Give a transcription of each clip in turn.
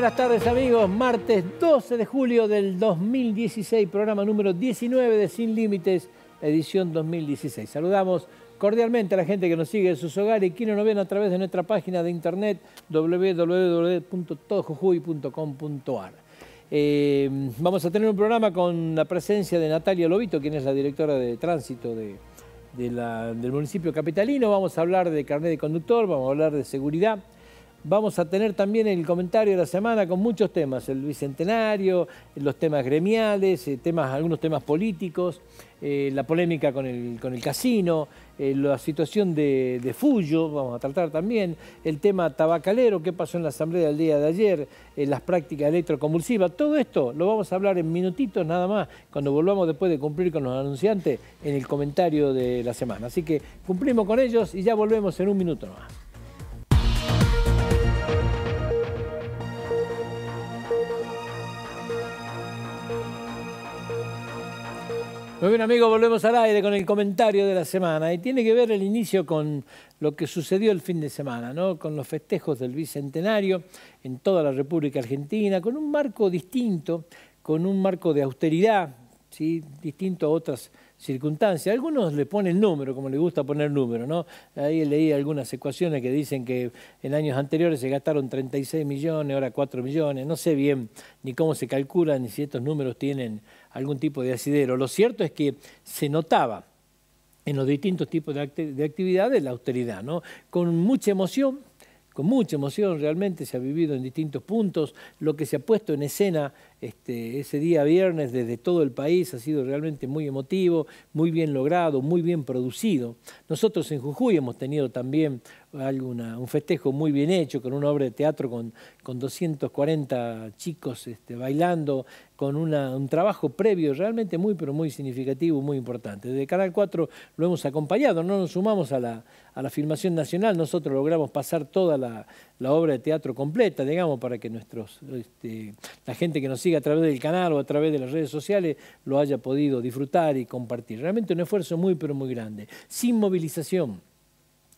buenas tardes amigos. Martes 12 de julio del 2016, programa número 19 de Sin Límites, edición 2016. Saludamos cordialmente a la gente que nos sigue en sus hogares y quienes nos ven a través de nuestra página de internet www.todojujuy.com.ar. Eh, vamos a tener un programa con la presencia de Natalia Lobito, quien es la directora de tránsito del municipio capitalino. Vamos a hablar de carnet de conductor, vamos a hablar de seguridad. Vamos a tener también el comentario de la semana con muchos temas, el bicentenario, los temas gremiales, eh, algunos temas políticos, eh, la polémica con el, casino, eh, la situación de, de Fullo, vamos a tratar también, el tema tabacalero, qué pasó en la asamblea del día de ayer, las prácticas electroconvulsivas, todo esto lo vamos a hablar en minutitos nada más, cuando volvamos después de cumplir con los anunciantes en el comentario de la semana. Así que cumplimos con ellos y ya volvemos en un minuto más. Muy bien amigos, volvemos al aire con el comentario de la semana y tiene que ver el inicio con lo que sucedió el fin de semana, ¿no? con los festejos del Bicentenario en toda la República Argentina, con un marco distinto, con un marco de austeridad, ¿sí? distinto a otras circunstancias. Algunos le ponen número, como le gusta poner número, ¿no? Ahí leí algunas ecuaciones que dicen que en años anteriores se gastaron 36 millones, ahora 4 millones, no sé bien ni cómo se calculan, ni si estos números tienen algún tipo de asidero. Lo cierto es que se notaba en los distintos tipos de, actividades la austeridad, ¿no? con mucha emoción, con mucha emoción realmente se ha vivido en distintos puntos, lo que se ha puesto en escena este, ese día viernes desde todo el país ha sido realmente muy emotivo, muy bien logrado, muy bien producido. Nosotros en Jujuy hemos tenido también alguna un festejo muy bien hecho, con una obra de teatro con, con 240 chicos este, bailando, con un trabajo previo realmente muy, pero muy significativo, muy importante. Desde Canal 4 lo hemos acompañado, no nos sumamos a la, a filmación nacional, nosotros logramos pasar toda la, obra de teatro completa, digamos, para que nuestros, este, la gente que nos siga a través del canal o a través de las redes sociales lo haya podido disfrutar y compartir. Realmente un esfuerzo muy, pero muy grande, sin movilización.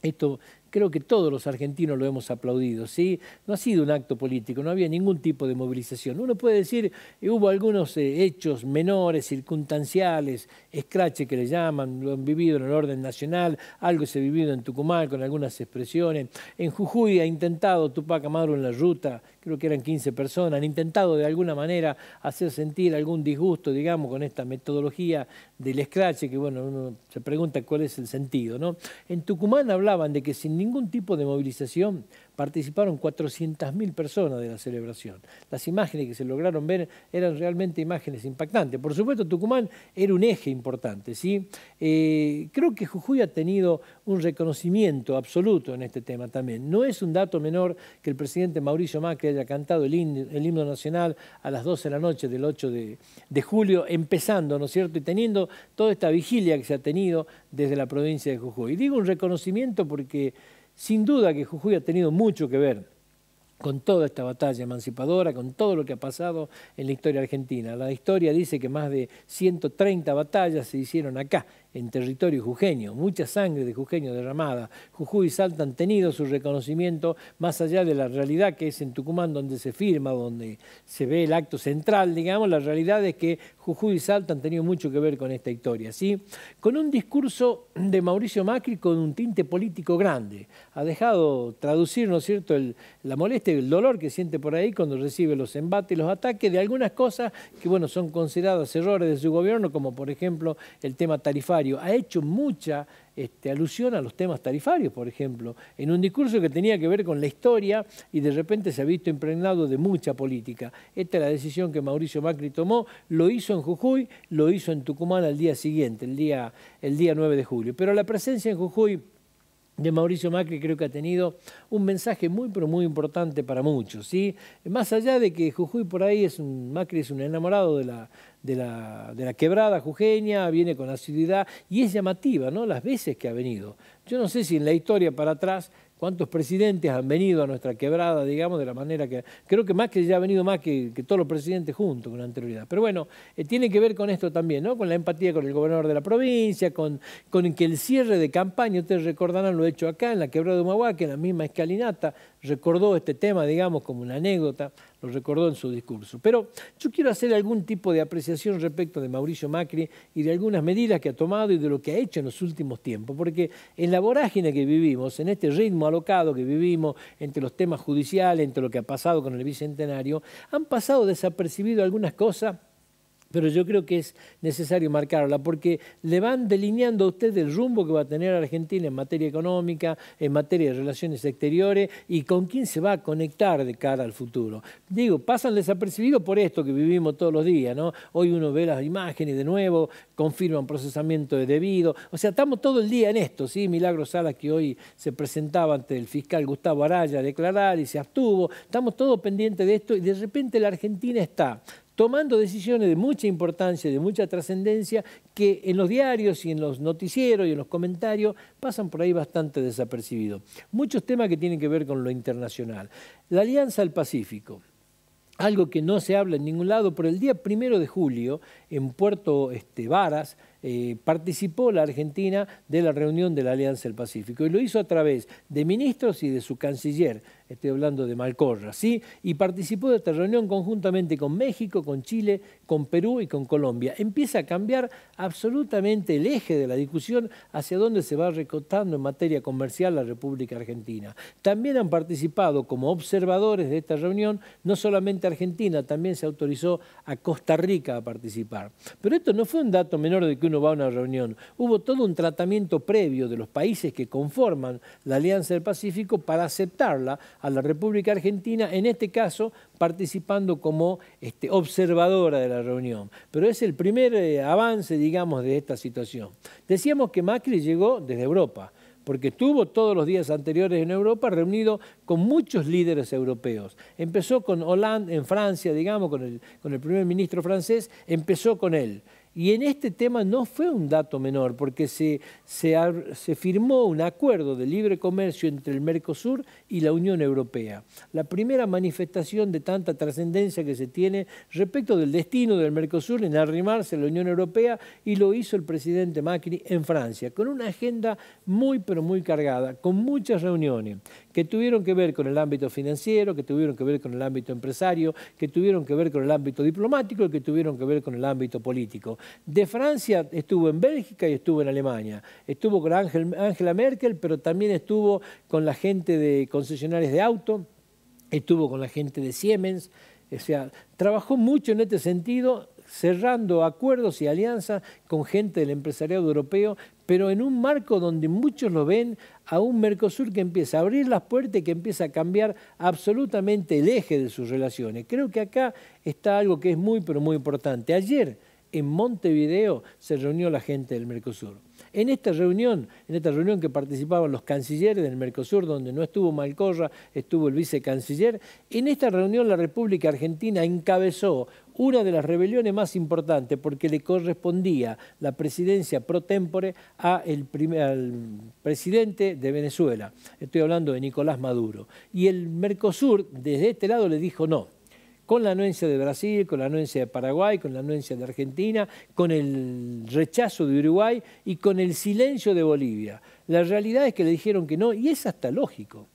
Esto creo que todos los argentinos lo hemos aplaudido, ¿sí? No ha sido un acto político, no había ningún tipo de movilización. Uno puede decir, eh, hubo algunos eh, hechos menores, circunstanciales, escrache que le llaman, lo han vivido en el orden nacional, algo se ha vivido en Tucumán con algunas expresiones. En Jujuy ha intentado Tupac Amaru en la ruta, creo que eran 15 personas, han intentado de alguna manera hacer sentir algún disgusto, digamos, con esta metodología del escrache, que bueno, uno se pregunta cuál es el sentido, ¿no? En Tucumán hablaban de que sin ningún tipo de movilización participaron 400.000 personas de la celebración. Las imágenes que se lograron ver eran realmente imágenes impactantes. Por supuesto, Tucumán era un eje importante. ¿sí? Eh, creo que Jujuy ha tenido un reconocimiento absoluto en este tema también. No es un dato menor que el presidente Mauricio Macri haya cantado el himno, nacional a las 12 de la noche del 8 de, de julio, empezando, ¿no es cierto? Y teniendo toda esta vigilia que se ha tenido desde la provincia de Jujuy. Y digo un reconocimiento porque sin duda que Jujuy ha tenido mucho que ver con toda esta batalla emancipadora, con todo lo que ha pasado en la historia argentina. La historia dice que más de 130 batallas se hicieron acá, en territorio jujeño, mucha sangre de jujeño derramada. Jujuy y Salta han tenido su reconocimiento más allá de la realidad que es en Tucumán donde se firma, donde se ve el acto central, digamos, la realidad es que Jujuy y Salta han tenido mucho que ver con esta historia, ¿sí? Con un discurso de Mauricio Macri con un tinte político grande. Ha dejado traducir, ¿no es cierto?, la molestia y el dolor que siente por ahí cuando recibe los embates los ataques de algunas cosas que, bueno, son consideradas errores de su gobierno, como por ejemplo el tema tarifario ha hecho mucha este, alusión a los temas tarifarios, por ejemplo, en un discurso que tenía que ver con la historia y de repente se ha visto impregnado de mucha política. Esta es la decisión que Mauricio Macri tomó, lo hizo en Jujuy, lo hizo en Tucumán al día siguiente, el día, el día 9 de julio. Pero la presencia en Jujuy de Mauricio Macri creo que ha tenido un mensaje muy pero muy importante para muchos, ¿sí? Más allá de que Jujuy por ahí es un Macri es un enamorado de la de la, quebrada jujeña, viene con asiduidad y es llamativa, ¿no? Las veces que ha venido. Yo no sé si en la historia para atrás cuántos presidentes han venido a nuestra quebrada, digamos, de la manera que... Creo que más que ya ha venido más que, todos los presidentes juntos con anterioridad. Pero bueno, eh, tiene que ver con esto también, ¿no? Con la empatía con el gobernador de la provincia, con, que el cierre de campaña, ustedes recordarán lo hecho acá, en la quebrada de Humahuaca, en la misma escalinata, recordó este tema, digamos, como una anécdota, lo recordó en su discurso. Pero yo quiero hacer algún tipo de apreciación respecto de Mauricio Macri y de algunas medidas que ha tomado y de lo que ha hecho en los últimos tiempos, porque en la vorágine que vivimos, en este ritmo alocado que vivimos, entre los temas judiciales, entre lo que ha pasado con el Bicentenario, han pasado desapercibido algunas cosas pero yo creo que es necesario marcarla porque le van delineando a usted el rumbo que va a tener Argentina en materia económica, en materia de relaciones exteriores y con quién se va a conectar de cara al futuro. Digo, pasan desapercibidos por esto que vivimos todos los días, ¿no? Hoy uno ve las imágenes de nuevo, confirman procesamiento de debido, o sea, estamos todo el día en esto, ¿sí? Milagro Sala que hoy se presentaba ante el fiscal Gustavo Araya a declarar y se abstuvo, estamos todos pendientes de esto y de repente la Argentina está tomando decisiones de mucha importancia, de mucha trascendencia, que en los diarios y en los noticieros y en los comentarios pasan por ahí bastante desapercibidos. Muchos temas que tienen que ver con lo internacional. La Alianza del Pacífico, algo que no se habla en ningún lado, pero el día primero de julio, en Puerto este, Varas, eh, participó la Argentina de la reunión de la Alianza del Pacífico y lo hizo a través de ministros y de su canciller estoy hablando de Malcorra, ¿sí? y participó de esta reunión conjuntamente con México, con Chile, con Perú y con Colombia. Empieza a cambiar absolutamente el eje de la discusión hacia dónde se va recortando en materia comercial la República Argentina. También han participado como observadores de esta reunión no solamente Argentina, también se autorizó a Costa Rica a participar. Pero esto no fue un dato menor de que uno va a una reunión. Hubo todo un tratamiento previo de los países que conforman la Alianza del Pacífico para aceptarla a la República Argentina, en este caso participando como este, observadora de la reunión. Pero es el primer eh, avance, digamos, de esta situación. Decíamos que Macri llegó desde Europa porque estuvo todos los días anteriores en Europa reunido con muchos líderes europeos. Empezó con Hollande en Francia, digamos, con el primer ministro francés, empezó con él. Y en este tema no fue un dato menor, porque se, firmó un acuerdo de libre comercio entre el Mercosur y la Unión Europea. La primera manifestación de tanta trascendencia que se tiene respecto del destino del Mercosur en arrimarse a la Unión Europea y lo hizo el presidente Macri en Francia, con una agenda muy pero muy cargada, con muchas reuniones que tuvieron que ver con el ámbito financiero, que tuvieron que ver con el ámbito empresario, que tuvieron que ver con el ámbito diplomático y que tuvieron que ver con el ámbito político. De Francia estuvo en Bélgica y estuvo en Alemania. Estuvo con Angela Merkel, pero también estuvo con la gente de concesionarios de auto, estuvo con la gente de Siemens. O sea, trabajó mucho en este sentido cerrando acuerdos y alianzas con gente del empresariado europeo, pero en un marco donde muchos lo ven a un Mercosur que empieza a abrir las puertas y que empieza a cambiar absolutamente el eje de sus relaciones. Creo que acá está algo que es muy, pero muy importante. Ayer en Montevideo se reunió la gente del Mercosur. En esta reunión, en esta reunión que participaban los cancilleres del Mercosur, donde no estuvo Malcorra, estuvo el vicecanciller, en esta reunión la República Argentina encabezó una de las rebeliones más importantes porque le correspondía la presidencia pro tempore a el al presidente de Venezuela. Estoy hablando de Nicolás Maduro. Y el Mercosur desde este lado le dijo no con la anuencia de Brasil, con la anuencia de Paraguay, con la anuencia de Argentina, con el rechazo de Uruguay y con el silencio de Bolivia. La realidad es que le dijeron que no y es hasta lógico.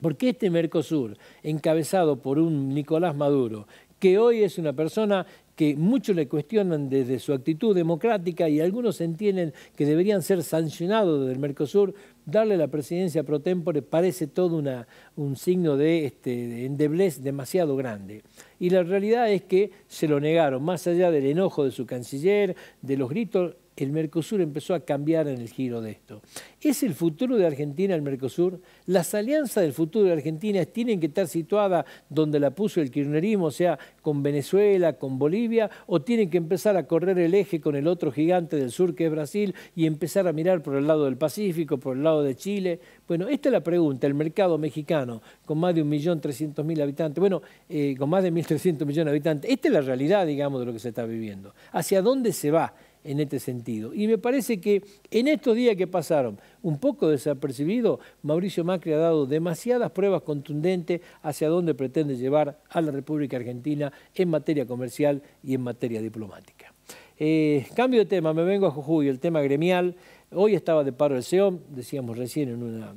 Porque este Mercosur, encabezado por un Nicolás Maduro, que hoy es una persona que muchos le cuestionan desde su actitud democrática y algunos entienden que deberían ser sancionados del Mercosur, darle la presidencia pro tempore parece todo una, un signo de, este, de endeblez demasiado grande. Y la realidad es que se lo negaron, más allá del enojo de su canciller, de los gritos, el Mercosur empezó a cambiar en el giro de esto. ¿Es el futuro de Argentina el Mercosur? ¿Las alianzas del futuro de Argentina tienen que estar situadas donde la puso el kirchnerismo, o sea, con Venezuela, con Bolivia, o tienen que empezar a correr el eje con el otro gigante del sur que es Brasil y empezar a mirar por el lado del Pacífico, por el lado de Chile? Bueno, esta es la pregunta. El mercado mexicano, con más de 1.300.000 habitantes, bueno, eh, con más de 1.300 millones de habitantes, esta es la realidad, digamos, de lo que se está viviendo. ¿Hacia dónde se va? en este sentido. Y me parece que en estos días que pasaron, un poco desapercibido, Mauricio Macri ha dado demasiadas pruebas contundentes hacia dónde pretende llevar a la República Argentina en materia comercial y en materia diplomática. Eh, cambio de tema, me vengo a Jujuy, el tema gremial. Hoy estaba de paro el SEOM, decíamos recién en una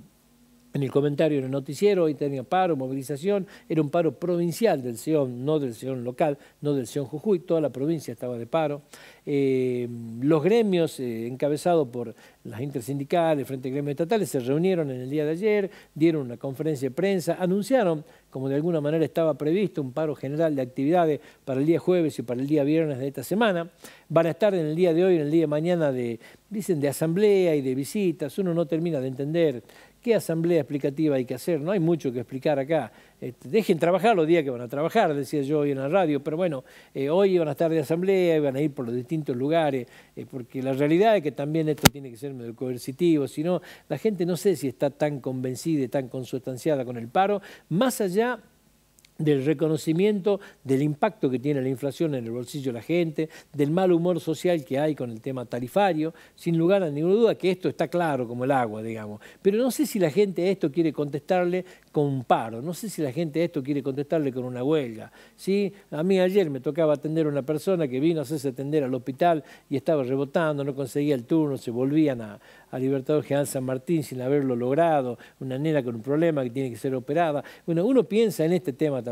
en el comentario en el noticiero, hoy tenía paro, movilización, era un paro provincial del SEON, no del SEON local, no del SEON Jujuy, toda la provincia estaba de paro. Eh, los gremios, eh, encabezados por las intersindicales, Frente de Gremios Estatales, se reunieron en el día de ayer, dieron una conferencia de prensa, anunciaron, como de alguna manera estaba previsto, un paro general de actividades para el día jueves y para el día viernes de esta semana. Van a estar en el día de hoy, en el día de mañana, de, dicen, de asamblea y de visitas, uno no termina de entender ¿Qué asamblea explicativa hay que hacer? No hay mucho que explicar acá. Este, dejen trabajar los días que van a trabajar, decía yo hoy en la radio, pero bueno, eh, hoy van a estar de asamblea, van a ir por los distintos lugares, eh, porque la realidad es que también esto tiene que ser medio coercitivo, si no, la gente no sé si está tan convencida y tan consustanciada con el paro, más allá del reconocimiento del impacto que tiene la inflación en el bolsillo de la gente, del mal humor social que hay con el tema tarifario, sin lugar a ninguna duda que esto está claro como el agua, digamos. Pero no sé si la gente a esto quiere contestarle con un paro, no sé si la gente a esto quiere contestarle con una huelga. ¿sí? A mí ayer me tocaba atender a una persona que vino a hacerse atender al hospital y estaba rebotando, no conseguía el turno, se volvían a, a Libertador General San Martín sin haberlo logrado, una nena con un problema que tiene que ser operada. Bueno, uno piensa en este tema también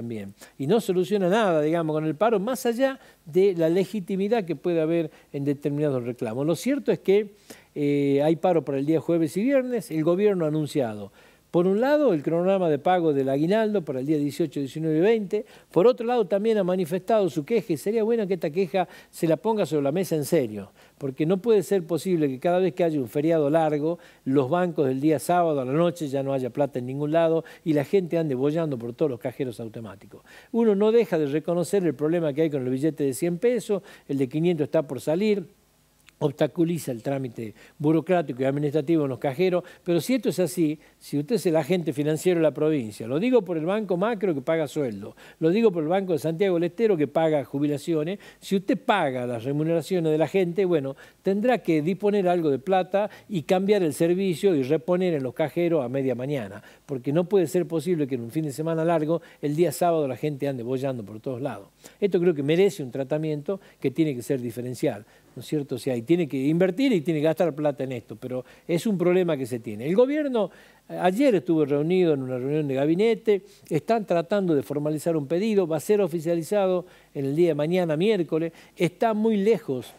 y no soluciona nada, digamos, con el paro, más allá de la legitimidad que puede haber en determinados reclamos. Lo cierto es que eh, hay paro para el día jueves y viernes, el gobierno ha anunciado por un lado, el cronograma de pago del aguinaldo para el día 18, 19 y 20. Por otro lado, también ha manifestado su queja y sería bueno que esta queja se la ponga sobre la mesa en serio, porque no puede ser posible que cada vez que haya un feriado largo, los bancos del día sábado a la noche ya no haya plata en ningún lado y la gente ande bollando por todos los cajeros automáticos. Uno no deja de reconocer el problema que hay con el billete de 100 pesos, el de 500 está por salir, obstaculiza el trámite burocrático y administrativo en los cajeros, pero si esto es así, si usted es el agente financiero de la provincia, lo digo por el Banco Macro que paga sueldo, lo digo por el Banco de Santiago del que paga jubilaciones, si usted paga las remuneraciones de la gente, bueno, tendrá que disponer algo de plata y cambiar el servicio y reponer en los cajeros a media mañana, porque no puede ser posible que en un fin de semana largo, el día sábado, la gente ande bollando por todos lados. Esto creo que merece un tratamiento que tiene que ser diferencial cierto? sea, tiene que invertir y tiene que gastar plata en esto, pero es un problema que se tiene. El gobierno eh, ayer estuvo reunido en una reunión de gabinete, están tratando de formalizar un pedido, va a ser oficializado en el día de mañana, miércoles, está muy lejos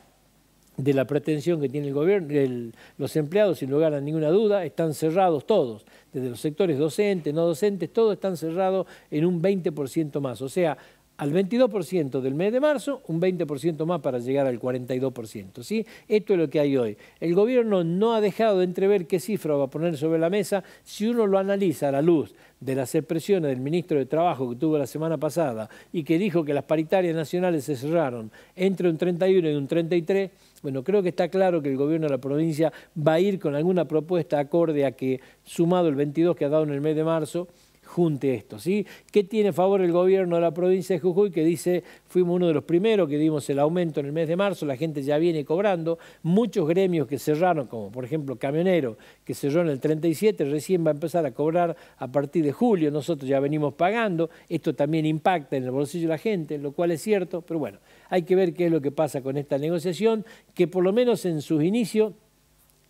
de la pretensión que tiene el gobierno, los empleados, sin lugar a ninguna duda, están cerrados todos, desde los sectores docentes, no docentes, todos están cerrados en un 20% más. O sea, al 22% del mes de marzo, un 20% más para llegar al 42%. ¿sí? Esto es lo que hay hoy. El gobierno no ha dejado de entrever qué cifra va a poner sobre la mesa. Si uno lo analiza a la luz de las expresiones del ministro de Trabajo que tuvo la semana pasada y que dijo que las paritarias nacionales se cerraron entre un 31 y un 33, bueno, creo que está claro que el gobierno de la provincia va a ir con alguna propuesta acorde a que, sumado el 22 que ha dado en el mes de marzo, junte esto. ¿sí? ¿Qué tiene a favor el gobierno de la provincia de Jujuy que dice, fuimos uno de los primeros que dimos el aumento en el mes de marzo, la gente ya viene cobrando, muchos gremios que cerraron, como por ejemplo Camionero, que cerró en el 37, recién va a empezar a cobrar a partir de julio, nosotros ya venimos pagando, esto también impacta en el bolsillo de la gente, lo cual es cierto, pero bueno, hay que ver qué es lo que pasa con esta negociación, que por lo menos en sus inicios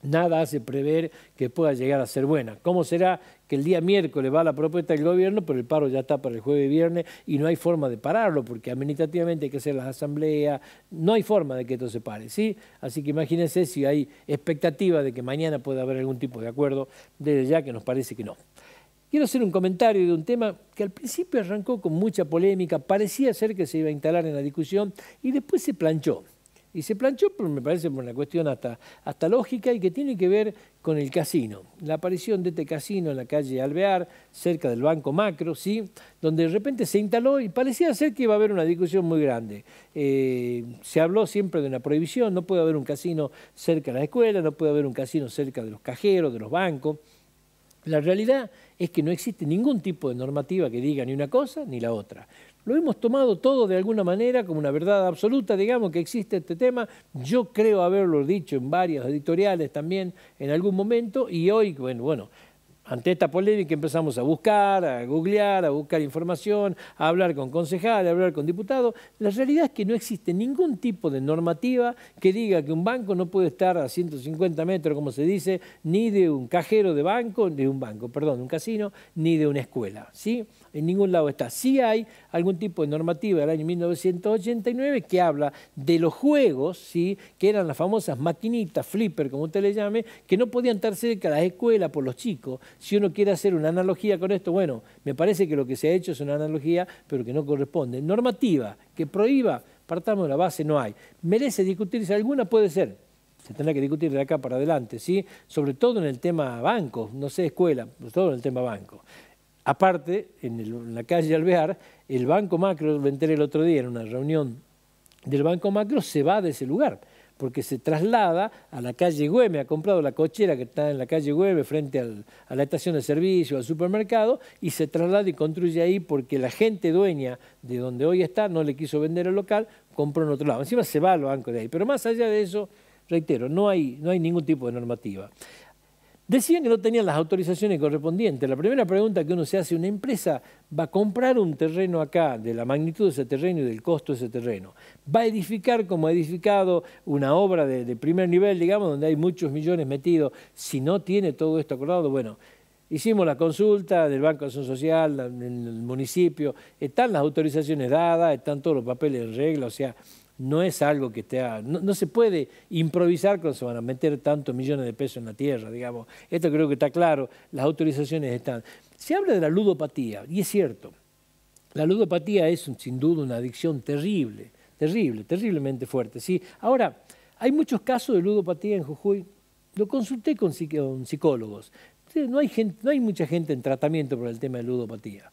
nada hace prever que pueda llegar a ser buena. ¿Cómo será que el día miércoles va la propuesta del gobierno, pero el paro ya está para el jueves y viernes y no hay forma de pararlo, porque administrativamente hay que hacer las asambleas, no hay forma de que esto se pare, ¿sí? Así que imagínense si hay expectativa de que mañana pueda haber algún tipo de acuerdo, desde ya que nos parece que no. Quiero hacer un comentario de un tema que al principio arrancó con mucha polémica, parecía ser que se iba a instalar en la discusión y después se planchó. Y se planchó, pero me parece, por una cuestión hasta, lógica y que tiene que ver con el casino. La aparición de este casino en la calle Alvear, cerca del Banco Macro, ¿sí? donde de repente se instaló y parecía ser que iba a haber una discusión muy grande. Eh, se habló siempre de una prohibición, no puede haber un casino cerca de la escuela, no puede haber un casino cerca de los cajeros, de los bancos. La realidad es que no existe ningún tipo de normativa que diga ni una cosa ni la otra. Lo hemos tomado todo de alguna manera como una verdad absoluta, digamos, que existe este tema. Yo creo haberlo dicho en varias editoriales también en algún momento y hoy, bueno, bueno, ante esta polémica empezamos a buscar, a googlear, a buscar información, a hablar con concejales, a hablar con diputados. La realidad es que no existe ningún tipo de normativa que diga que un banco no puede estar a 150 metros, como se dice, ni de un cajero de banco, de un banco, perdón, de un casino, ni de una escuela. ¿sí? en ningún lado está. Sí hay algún tipo de normativa del año 1989 que habla de los juegos, ¿sí? que eran las famosas maquinitas, flipper, como usted le llame, que no podían estar cerca de las escuelas por los chicos. Si uno quiere hacer una analogía con esto, bueno, me parece que lo que se ha hecho es una analogía, pero que no corresponde. Normativa que prohíba, partamos de la base, no hay. ¿Merece discutirse alguna? Puede ser se tendrá que discutir de acá para adelante, ¿sí? sobre todo en el tema banco. no sé, escuela, sobre todo en el tema banco. Aparte, en, la calle Alvear, el Banco Macro, lo enteré el otro día en una reunión del Banco Macro, se va de ese lugar porque se traslada a la calle Güeme, ha comprado la cochera que está en la calle Güeme frente a la estación de servicio, al supermercado, y se traslada y construye ahí porque la gente dueña de donde hoy está no le quiso vender el local, compró en otro lado. Encima se va al banco de ahí. Pero más allá de eso, reitero, no hay ningún tipo de normativa. Decían que no tenían las autorizaciones correspondientes. La primera pregunta que uno se hace, una empresa va a comprar un terreno acá, de la magnitud de ese terreno y del costo de ese terreno. Va a edificar como ha edificado una obra de, primer nivel, digamos, donde hay muchos millones metidos. Si no tiene todo esto acordado, bueno, hicimos la consulta del Banco de Acción Social, en el municipio, están las autorizaciones dadas, están todos los papeles en regla, o sea, no es algo que te ha, no, se puede improvisar cuando se van a meter tantos millones de pesos en la tierra, digamos. Esto creo que está claro, las autorizaciones están. Se habla de la ludopatía, y es cierto, la ludopatía es sin duda una adicción terrible, terrible, terriblemente fuerte. ¿sí? Ahora, hay muchos casos de ludopatía en Jujuy, lo consulté con, psicólogos, no hay, mucha gente en tratamiento por el tema de ludopatía.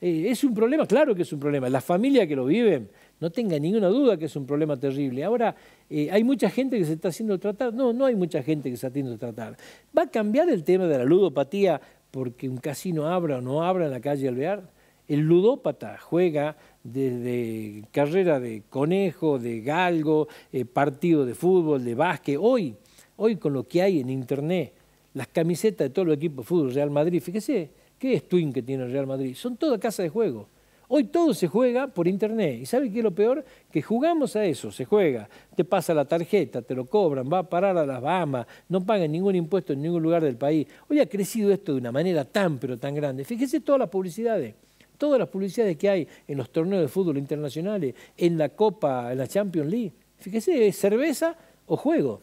Eh, es un problema, claro que es un problema, las familias que lo viven no tenga ninguna duda que es un problema terrible. Ahora, eh, hay mucha gente que se está haciendo tratar. No, no hay mucha gente que se está haciendo tratar. ¿Va a cambiar el tema de la ludopatía porque un casino abra o no abra en la calle Alvear? El ludópata juega desde carrera de conejo, de galgo, eh, partido de fútbol, de básquet. Hoy, hoy con lo que hay en internet, las camisetas de todos los equipos de fútbol, Real Madrid, fíjese, ¿qué es Twin que tiene el Real Madrid? Son todas casas de juego. Hoy todo se juega por internet. ¿Y sabe qué es lo peor? Que jugamos a eso, se juega. Te pasa la tarjeta, te lo cobran, va a parar a las Bahamas, no pagan ningún impuesto en ningún lugar del país. Hoy ha crecido esto de una manera tan pero tan grande. Fíjese todas las publicidades. Todas las publicidades que hay en los torneos de fútbol internacionales, en la Copa, en la Champions League. Fíjese, es cerveza o juego.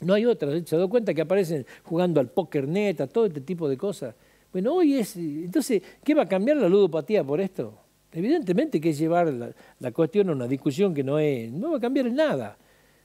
No hay otras Se dado cuenta que aparecen jugando al póker neta, todo este tipo de cosas. Bueno, hoy es... Eh, entonces, ¿qué va a cambiar la ludopatía por esto? Evidentemente que es llevar la, cuestión a una discusión que no es... No va a cambiar nada.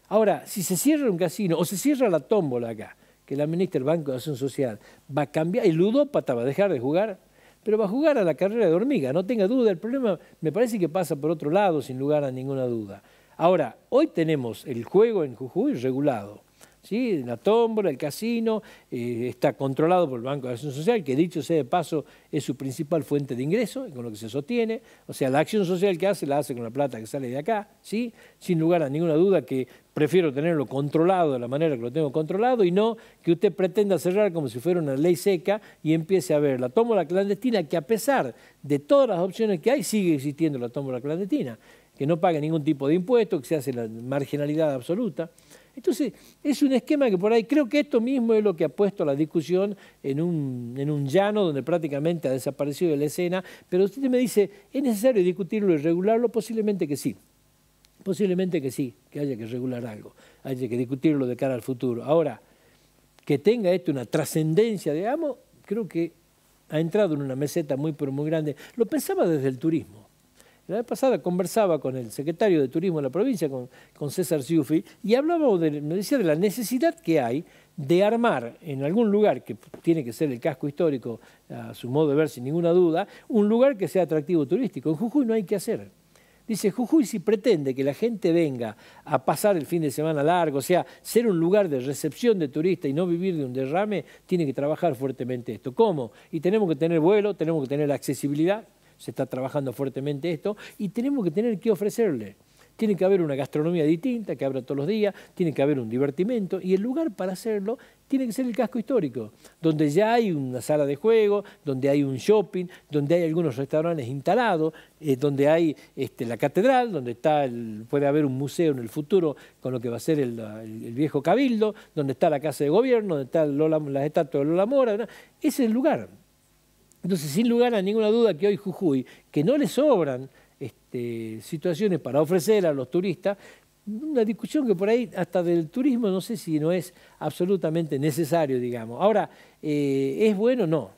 Ahora, si se cierra un casino o se cierra la tómbola acá, que la ministra del Banco de Acción Social va a cambiar, el ludópata va a dejar de jugar, pero va a jugar a la carrera de hormiga, no tenga duda, el problema me parece que pasa por otro lado, sin lugar a ninguna duda. Ahora, hoy tenemos el juego en Jujuy regulado, ¿sí? la tómbola, el casino, eh, está controlado por el Banco de Acción Social, que dicho sea de paso es su principal fuente de ingreso, con lo que se sostiene. O sea, la acción social que hace, la hace con la plata que sale de acá, ¿sí? sin lugar a ninguna duda que prefiero tenerlo controlado de la manera que lo tengo controlado y no que usted pretenda cerrar como si fuera una ley seca y empiece a ver la tómbola clandestina, que a pesar de todas las opciones que hay, sigue existiendo la tómbola clandestina que no paga ningún tipo de impuesto, que se hace la marginalidad absoluta. Entonces, es un esquema que por ahí, creo que esto mismo es lo que ha puesto la discusión en un, llano donde prácticamente ha desaparecido de la escena, pero usted me dice, ¿es necesario discutirlo y regularlo? Posiblemente que sí. Posiblemente que sí, que haya que regular algo, haya que discutirlo de cara al futuro. Ahora, que tenga esto una trascendencia, digamos, creo que ha entrado en una meseta muy, pero muy grande. Lo pensaba desde el turismo. La vez pasada conversaba con el secretario de Turismo de la provincia, con, César Ciufi, y hablábamos, de, decía, de la necesidad que hay de armar en algún lugar, que tiene que ser el casco histórico, a su modo de ver, sin ninguna duda, un lugar que sea atractivo turístico. En Jujuy no hay que hacer. Dice, Jujuy si pretende que la gente venga a pasar el fin de semana largo, o sea, ser un lugar de recepción de turistas y no vivir de un derrame, tiene que trabajar fuertemente esto. ¿Cómo? Y tenemos que tener vuelo, tenemos que tener accesibilidad, se está trabajando fuertemente esto, y tenemos que tener que ofrecerle. Tiene que haber una gastronomía distinta que abra todos los días, tiene que haber un divertimento y el lugar para hacerlo tiene que ser el casco histórico, donde ya hay una sala de juego, donde hay un shopping, donde hay algunos restaurantes instalados, eh, donde hay este, la catedral, donde está puede haber un museo en el futuro con lo que va a ser el, viejo cabildo, donde está la casa de gobierno, donde está Lola, las estatuas de Lola Mora. Ese es el lugar. Entonces, sin lugar a ninguna duda que hoy Jujuy, que no le sobran este, situaciones para ofrecer a los turistas, una discusión que por ahí hasta del turismo no sé si no es absolutamente necesario, digamos. Ahora, eh, ¿es bueno? No.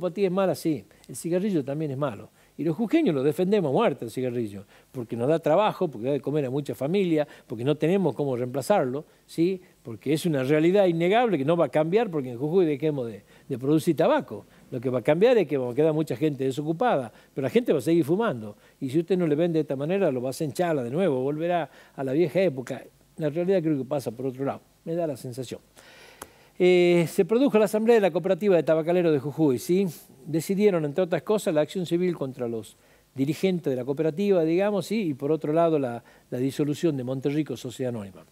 para ti es malo, sí. El cigarrillo también es malo. Y los jujeños lo defendemos a muerte el cigarrillo, porque nos da trabajo, porque da de comer a mucha familia, porque no tenemos cómo reemplazarlo, ¿sí? porque es una realidad innegable que no va a cambiar porque en Jujuy dejemos de producir tabaco. Lo que va a cambiar es que va a quedar mucha gente desocupada, pero la gente va a seguir fumando. Y si usted no le vende de esta manera, lo va a hacer en chala de nuevo, volverá a la vieja época. La realidad creo que pasa por otro lado, me da la sensación. Eh, se produjo la asamblea de la cooperativa de tabacaleros de Jujuy, ¿sí? Decidieron, entre otras cosas, la acción civil contra los dirigentes de la cooperativa, digamos, y por otro lado la, la disolución de Monterrico Sociedad Anónima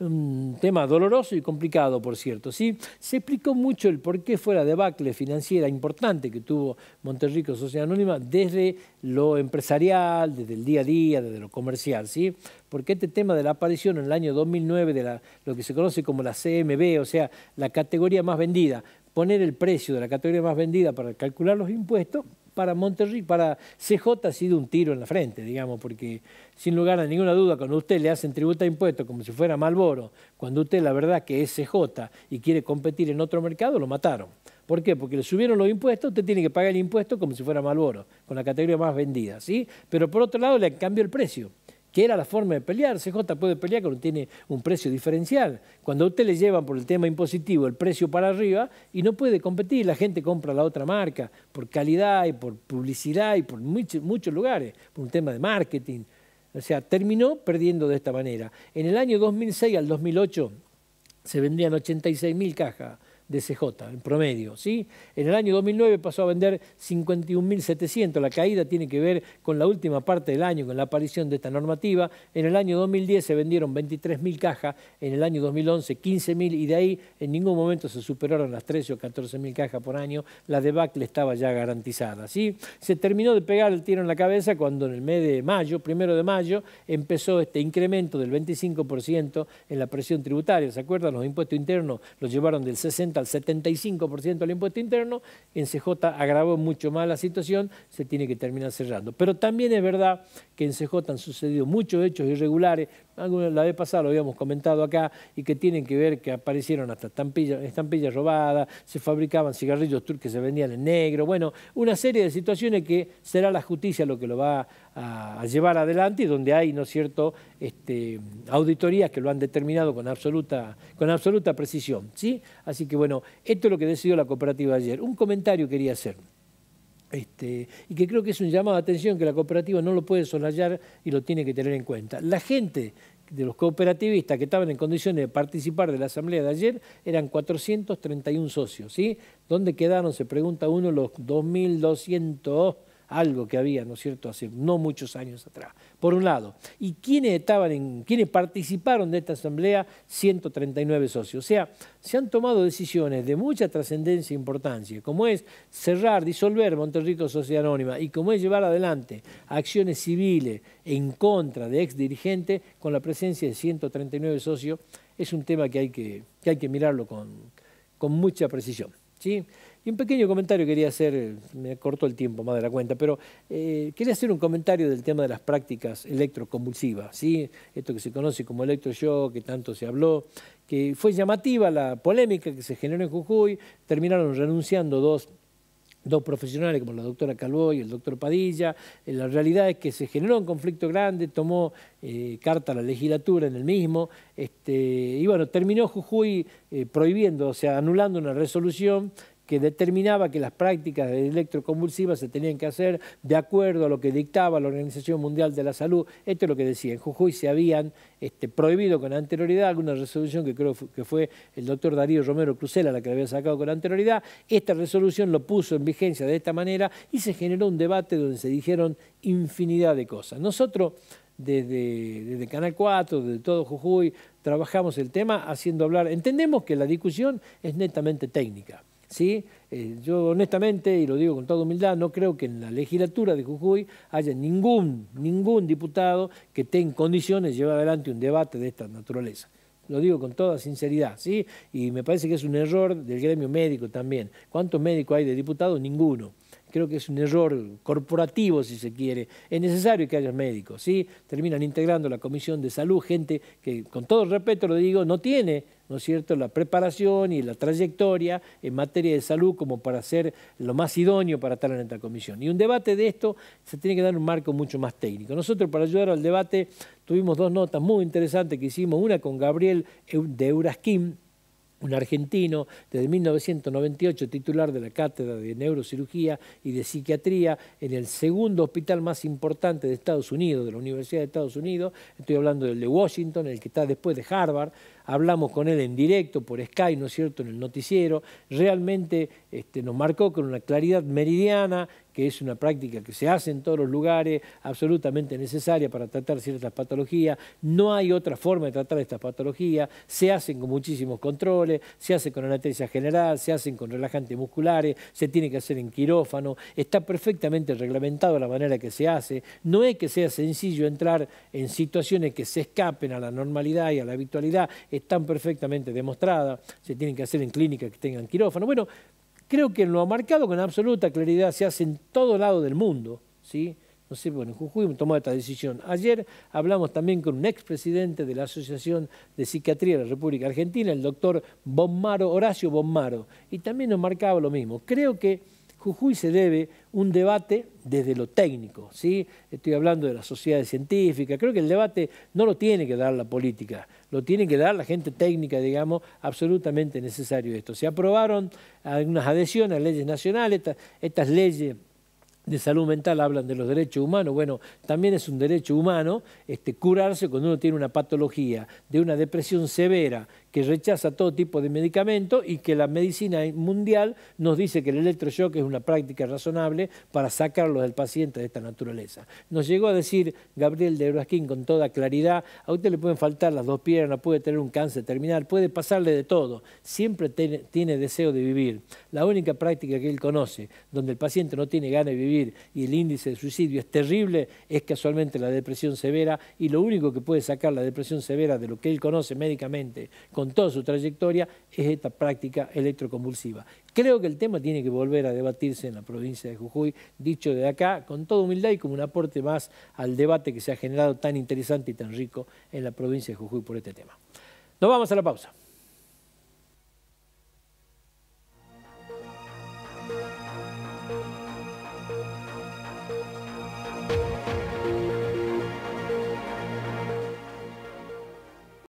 un tema doloroso y complicado, por cierto. ¿sí? Se explicó mucho el por qué fue la debacle financiera importante que tuvo Monterrico Sociedad Anónima desde lo empresarial, desde el día a día, desde lo comercial. ¿sí? Porque este tema de la aparición en el año 2009 de lo que se conoce como la CMB, o sea, la categoría más vendida, poner el precio de la categoría más vendida para calcular los impuestos, para Monterrey, para CJ ha sido un tiro en la frente, digamos, porque sin lugar a ninguna duda, cuando usted le hacen tributa a impuestos como si fuera Malboro, cuando usted la verdad que es CJ y quiere competir en otro mercado, lo mataron. ¿Por qué? Porque le subieron los impuestos, usted tiene que pagar el impuesto como si fuera Malboro, con la categoría más vendida, ¿sí? Pero por otro lado le cambió el precio que era la forma de pelear. CJ puede pelear cuando tiene un precio diferencial. Cuando a usted le llevan por el tema impositivo el precio para arriba y no puede competir, la gente compra la otra marca por calidad y por publicidad y por muchos, lugares, por un tema de marketing. O sea, terminó perdiendo de esta manera. En el año 2006 al 2008 se vendían 86.000 cajas de CJ, en promedio. ¿sí? En el año 2009 pasó a vender 51.700. La caída tiene que ver con la última parte del año, con la aparición de esta normativa. En el año 2010 se vendieron 23.000 cajas, en el año 2011 15.000 y de ahí en ningún momento se superaron las 13 o 14.000 cajas por año. La debacle estaba ya garantizada. ¿sí? Se terminó de pegar el tiro en la cabeza cuando en el mes de mayo, primero de mayo, empezó este incremento del 25% en la presión tributaria. ¿Se acuerdan? Los impuestos internos los llevaron del 60 al 75% del impuesto interno, en CJ agravó mucho más la situación, se tiene que terminar cerrando. Pero también es verdad que en CJ han sucedido muchos hechos irregulares, la vez pasada lo habíamos comentado acá, y que tienen que ver que aparecieron hasta estampillas, robadas, se fabricaban cigarrillos turques, que se vendían en negro, bueno, una serie de situaciones que será la justicia lo que lo va a, llevar adelante y donde hay, ¿no es cierto?, este, auditorías que lo han determinado con absoluta, con absoluta precisión, ¿sí? Así que bueno, esto es lo que decidió la cooperativa ayer. Un comentario quería hacer. Este, y que creo que es un llamado de atención que la cooperativa no lo puede soslayar y lo tiene que tener en cuenta. La gente de los cooperativistas que estaban en condiciones de participar de la asamblea de ayer eran 431 socios, ¿sí? ¿Dónde quedaron, se pregunta uno, los 2.200 algo que había, ¿no es cierto?, hace no muchos años atrás. Por un lado, ¿y quiénes estaban en, participaron de esta asamblea? 139 socios. O sea, se han tomado decisiones de mucha trascendencia e importancia, como es cerrar, disolver Monterrico Sociedad Anónima y como es llevar adelante acciones civiles en contra de ex dirigente, con la presencia de 139 socios, es un tema que hay que, hay que mirarlo con, con mucha precisión. ¿sí? Y un pequeño comentario quería hacer, me cortó el tiempo más de la cuenta, pero eh, quería hacer un comentario del tema de las prácticas electroconvulsivas, ¿sí? esto que se conoce como electroshock, que tanto se habló, que fue llamativa la polémica que se generó en Jujuy, terminaron renunciando dos profesionales como la doctora Calvo y el doctor Padilla. Eh, la realidad es que se generó un conflicto grande, tomó eh, carta a la legislatura en el mismo, este, y bueno, terminó Jujuy prohibiendo, o sea, anulando una resolución que determinaba que las prácticas electroconvulsivas se tenían que hacer de acuerdo a lo que dictaba la Organización Mundial de la Salud. Esto es lo que decía. En Jujuy se habían este, prohibido con anterioridad alguna resolución que creo que fue el doctor Darío Romero Cruzela la que la había sacado con anterioridad. Esta resolución lo puso en vigencia de esta manera y se generó un debate donde se dijeron infinidad de cosas. Nosotros desde, Canal 4, desde todo Jujuy, trabajamos el tema haciendo hablar. Entendemos que la discusión es netamente técnica. ¿sí? Eh, yo honestamente, y lo digo con toda humildad, no creo que en la legislatura de Jujuy haya ningún, ningún diputado que tenga condiciones de llevar adelante un debate de esta naturaleza. Lo digo con toda sinceridad, ¿sí? Y me parece que es un error del gremio médico también. ¿Cuántos médicos hay de diputados? Ninguno creo que es un error corporativo, si se quiere. Es necesario que haya médicos, ¿sí? Terminan integrando la Comisión de Salud gente que, con todo respeto lo digo, no tiene, ¿no es cierto?, la preparación y la trayectoria en materia de salud como para ser lo más idóneo para estar en esta comisión. Y un debate de esto se tiene que dar un marco mucho más técnico. Nosotros, para ayudar al debate, tuvimos dos notas muy interesantes que hicimos, una con Gabriel de Eurasquim, un argentino, desde 1998 titular de la Cátedra de Neurocirugía y de Psiquiatría en el segundo hospital más importante de Estados Unidos, de la Universidad de Estados Unidos, estoy hablando del de Washington, el que está después de Harvard, hablamos con él en directo por Skype, ¿no es cierto?, en el noticiero, realmente este, nos marcó con una claridad meridiana que es una práctica que se hace en todos los lugares, absolutamente necesaria para tratar ciertas patologías. No hay otra forma de tratar estas patologías. Se hacen con muchísimos controles, se hace con anestesia general, se hacen con relajantes musculares, se tiene que hacer en quirófano. Está perfectamente reglamentado la manera que se hace. No es que sea sencillo entrar en situaciones que se escapen a la normalidad y a la habitualidad. Están perfectamente demostradas. Se tienen que hacer en clínicas que tengan quirófano. Bueno, creo que lo ha marcado con absoluta claridad, se hace en todo lado del mundo, ¿sí? No sé, bueno, en Jujuy tomó esta decisión. Ayer hablamos también con un expresidente de la Asociación de Psiquiatría de la República Argentina, el doctor Bommaro, Horacio Bommaro, y también nos marcaba lo mismo. Creo que Jujuy se debe un debate desde lo técnico, ¿sí? Estoy hablando de la sociedad científica, creo que el debate no lo tiene que dar la política, lo tiene que dar la gente técnica, digamos, absolutamente necesario esto. Se aprobaron algunas adhesiones a leyes nacionales, estas leyes de salud mental hablan de los derechos humanos. Bueno, también es un derecho humano este, curarse cuando uno tiene una patología de una depresión severa que rechaza todo tipo de medicamento y que la medicina mundial nos dice que el electroshock es una práctica razonable para sacarlos del paciente de esta naturaleza. Nos llegó a decir Gabriel de Brasquín con toda claridad, a usted le pueden faltar las dos piernas, puede tener un cáncer terminal, puede pasarle de todo, siempre tiene, deseo de vivir. La única práctica que él conoce, donde el paciente no tiene ganas de vivir y el índice de suicidio es terrible, es casualmente la depresión severa y lo único que puede sacar la depresión severa de lo que él conoce médicamente, con toda su trayectoria, es esta práctica electroconvulsiva. Creo que el tema tiene que volver a debatirse en la provincia de Jujuy, dicho de acá, con toda humildad y como un aporte más al debate que se ha generado tan interesante y tan rico en la provincia de Jujuy por este tema. Nos vamos a la pausa.